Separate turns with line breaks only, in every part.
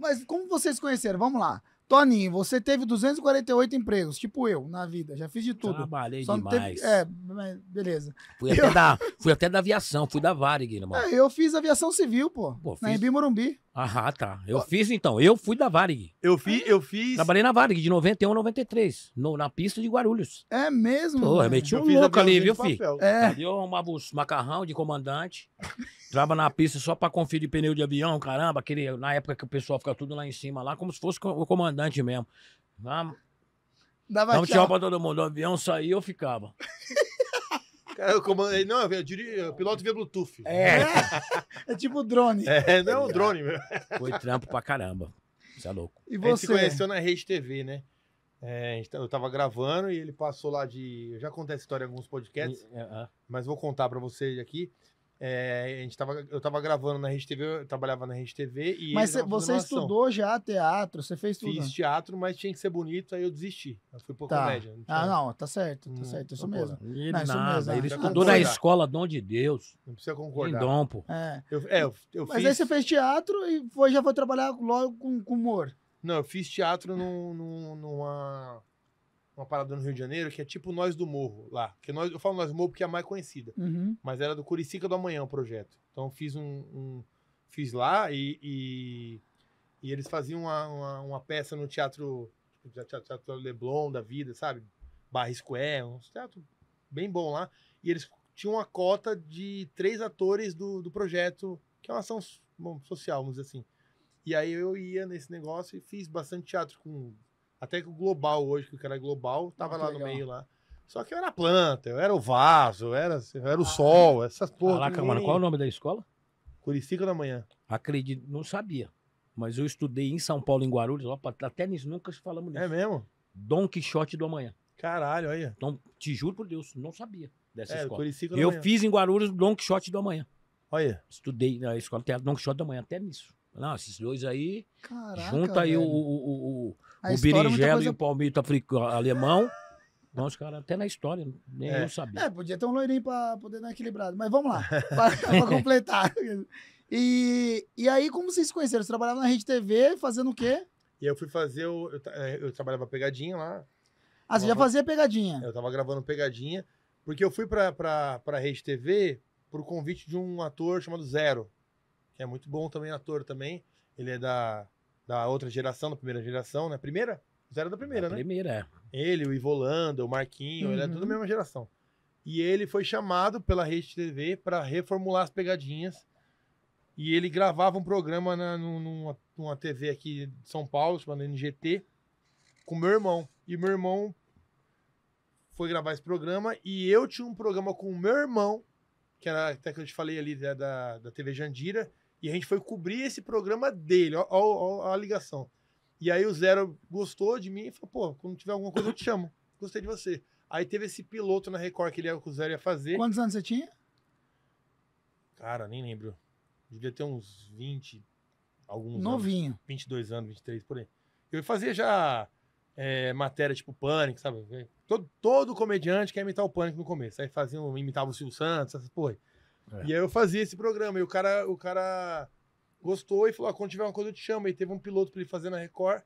Mas como vocês conheceram? Vamos lá. Toninho, você teve 248 empregos, tipo eu, na vida. Já fiz de tudo. Trabalhei Só demais. Teve... É, beleza. Fui, eu... até da, fui até da aviação, fui da Varig, irmão. É, eu fiz aviação civil, pô. pô na fiz... Morumbi. Ah, tá. Eu pô. fiz, então. Eu fui da Varig. Eu, fiz, é? eu fiz... Trabalhei na Varig, de 91 a 93, no, na pista de Guarulhos. É mesmo? Pô, eu meti um louco ali, viu, filho? É. Ali eu arrumava os macarrão de comandante. Entrava na pista só pra conferir pneu de avião, caramba, aquele, na época que o pessoal fica tudo lá em cima, lá, como se fosse o comandante mesmo. Ah,
Dava Dava tchau. tchau pra
todo mundo. O avião saía, eu ficava.
Cara, eu comandei. Não, eu diria, piloto via Bluetooth. É. É tipo drone. É, é não, é. drone mesmo. Foi trampo pra caramba. Você é louco. E A gente se você? conheceu na Rede TV, né? É, eu tava gravando e ele passou lá de. Eu já contei essa história em alguns podcasts, é, mas vou contar pra vocês aqui. É, a gente tava, eu estava gravando na Rede TV, eu trabalhava na Rede TV e. Mas cê, você estudou já teatro? Você fez tudo? Fiz teatro, mas tinha que ser bonito, aí eu desisti. Eu fui por tá. comédia. Não
ah, não, tá certo, tá hum, certo, isso mesmo. Ele, não, isso nada, mesmo. ele ah, estudou na escola Dom de Deus.
Não precisa concordar. Em Dom, pô. É. Eu, é, eu, eu mas fiz... aí você
fez teatro e foi, já foi trabalhar logo com, com humor.
Não, eu fiz teatro num, num, numa uma parada no Rio de Janeiro que é tipo Nós do Morro, lá. Que nós, eu falo Nós do Morro porque é a mais conhecida. Uhum. Mas era do Curicica do Amanhã o projeto. Então eu fiz um. um fiz lá e, e, e eles faziam uma, uma, uma, peça no teatro, teatro, teatro Leblon da vida, sabe? Barra Square, um teatro bem bom lá. E eles tinham uma cota de três atores do, do projeto, que é uma ação bom, social, vamos dizer assim. E aí eu ia nesse negócio e fiz bastante teatro com até que o global hoje, que o cara é global, tava Muito ah, lá legal. no meio lá. Só que eu era planta, eu era o vaso, eu era, assim, eu era o ah, sol, essas porra. Caraca, mano, qual é o nome da escola? Curicica da Manhã. Acredito, não sabia. Mas eu
estudei em São Paulo, em Guarulhos, ó, até nisso, nunca falamos é nisso. É mesmo? Dom Quixote do Amanhã. Caralho, aí. Então, te juro por Deus, não sabia dessa é, escola. eu fiz em Guarulhos Dom Quixote do Amanhã. Olha. Estudei na escola teatro Don Quixote do Amanhã, até nisso. Não, esses dois aí. Caraca, junta aí velho. o, o, o, o, é berinjelo coisa... e o palmito africano, alemão. Não, os caras até na história, nem é. eu sabia. É, podia ter um loirinho pra poder dar equilibrado Mas vamos lá, pra, pra completar. E, e aí, como vocês se conheceram? Você trabalhava na Rede TV fazendo o quê?
E eu fui fazer o. Eu, é, eu trabalhava pegadinha lá. Ah, você já fazia pegadinha? Eu tava gravando pegadinha, porque eu fui pra, pra, pra Rede TV por convite de um ator chamado Zero que é muito bom também, ator também. Ele é da, da outra geração, da primeira geração, né? Primeira? Zero da primeira, da né? Primeira, é. Ele, o Ivolanda, o Marquinho, uhum. ele é tudo da uhum. mesma geração. E ele foi chamado pela Rede TV para reformular as pegadinhas. E ele gravava um programa na, numa, numa TV aqui de São Paulo, chamada NGT, com meu irmão. E meu irmão foi gravar esse programa e eu tinha um programa com o meu irmão, que era até que eu te falei ali né, da, da TV Jandira, e a gente foi cobrir esse programa dele, ó, ó, ó a ligação. E aí o Zero gostou de mim e falou, pô, quando tiver alguma coisa eu te chamo, gostei de você. Aí teve esse piloto na Record que ele o Zero ia fazer. Quantos anos você tinha? Cara, nem lembro. Devia ter uns 20, alguns Novinho. Anos, 22 anos, 23, por aí. Eu fazia já é, matéria tipo Pânico, sabe? Todo, todo comediante quer imitar o Pânico no começo. Aí faziam, imitava o Silvio Santos, essas porra. É. E aí eu fazia esse programa. E o cara, o cara gostou e falou: ah, quando tiver uma coisa eu te chamo. E teve um piloto para ele fazer na Record.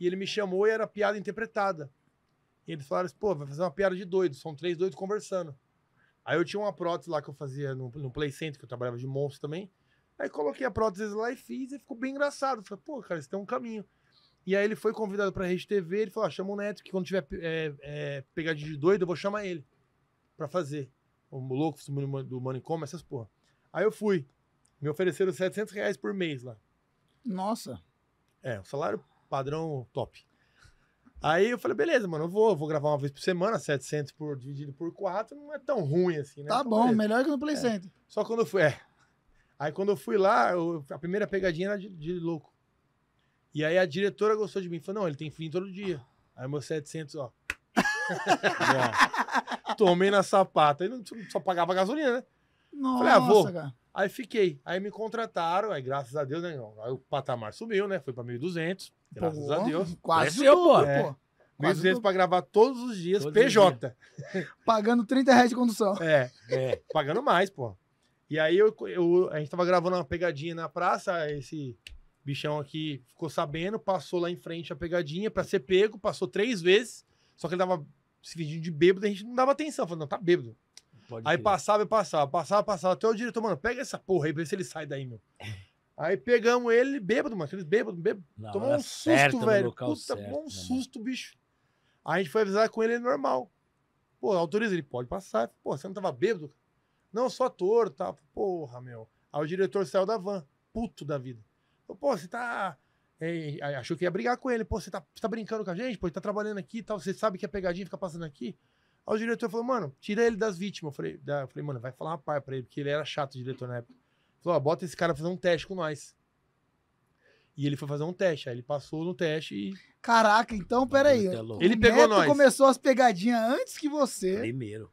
E ele me chamou e era piada interpretada. E eles falaram assim: pô, vai fazer uma piada de doido. São três doidos conversando. Aí eu tinha uma prótese lá que eu fazia no, no Play Center, que eu trabalhava de monstro também. Aí coloquei a prótese lá e fiz, e ficou bem engraçado. falei, pô, cara, isso tem um caminho. E aí ele foi convidado pra Rede TV, ele falou, ah, chama o Neto, que quando tiver é, é, pegadinha de doido, eu vou chamar ele pra fazer o louco do manicômio, essas porra. Aí eu fui. Me ofereceram 700 reais por mês lá. Nossa. É, o salário padrão top. Aí eu falei, beleza, mano, eu vou, vou gravar uma vez por semana, 700 por, dividido por 4, não é tão ruim assim, né? Tá então, bom, beleza. melhor que no Play é. Center. Só quando eu fui, é. Aí quando eu fui lá, eu, a primeira pegadinha era de, de, louco. E aí a diretora gostou de mim, falou, não, ele tem fim todo dia. Aí meus 700, ó. Tomei na sapata. não, só pagava gasolina, né? Nossa, Falei, ah, vou. Cara. Aí fiquei. Aí me contrataram. Aí, graças a Deus, né? Aí o patamar subiu, né? Foi pra 1.200. Graças pô, a Deus. Quase Cresceu, pô. É. pô. pra gravar todos os dias. Todos PJ. Os dias. Pagando 30 reais de condução. É, é. Pagando mais, pô. E aí eu, eu, a gente tava gravando uma pegadinha na praça, esse bichão aqui ficou sabendo, passou lá em frente a pegadinha para ser pego, passou três vezes, só que ele tava se fingindo de bêbado, a gente não dava atenção. Falando, não, tá bêbado. Pode aí passava e passava, passava, passava. Até o diretor, mano, pega essa porra aí, ver se ele sai daí, meu. Aí pegamos ele bêbado, mano. Aqueles bêbado, bêbado. tomou um susto, velho. Puta, tomou um susto, bicho. Aí a gente foi avisar com ele, é normal. Pô, autoriza, ele pode passar. Pô, você não tava bêbado? Não, só ator, tá? Porra, meu. Aí o diretor saiu da van, puto da vida. Pô, você tá é, achou que ia brigar com ele. Pô, você tá, você tá brincando com a gente? Pô, ele tá trabalhando aqui e tal. Você sabe que é pegadinha, fica passando aqui. Aí o diretor falou, mano, tira ele das vítimas. Eu falei, da, eu falei mano, vai falar uma par pra ele, porque ele era chato, o diretor, na época. Falou, ó, bota esse cara fazer um teste com nós. E ele foi fazer um teste. Aí ele passou no teste e.
Caraca, então, peraí. aí, ele é pegou Neto nós. começou as pegadinhas
antes que você. Primeiro.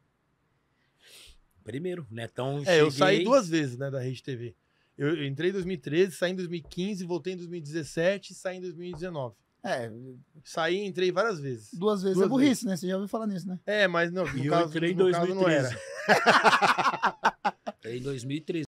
Primeiro, Netão. É, cheguei... eu saí duas vezes, né, da Rede TV. Eu, eu entrei em 2013, saí em 2015, voltei em 2017 e saí em 2019. É. Saí e entrei várias vezes. Duas vezes é Duas é burrice,
vezes. né? Você já ouviu falar
nisso, né? É, mas não, no, eu caso, entrei no em 2013. caso não era. em
2013.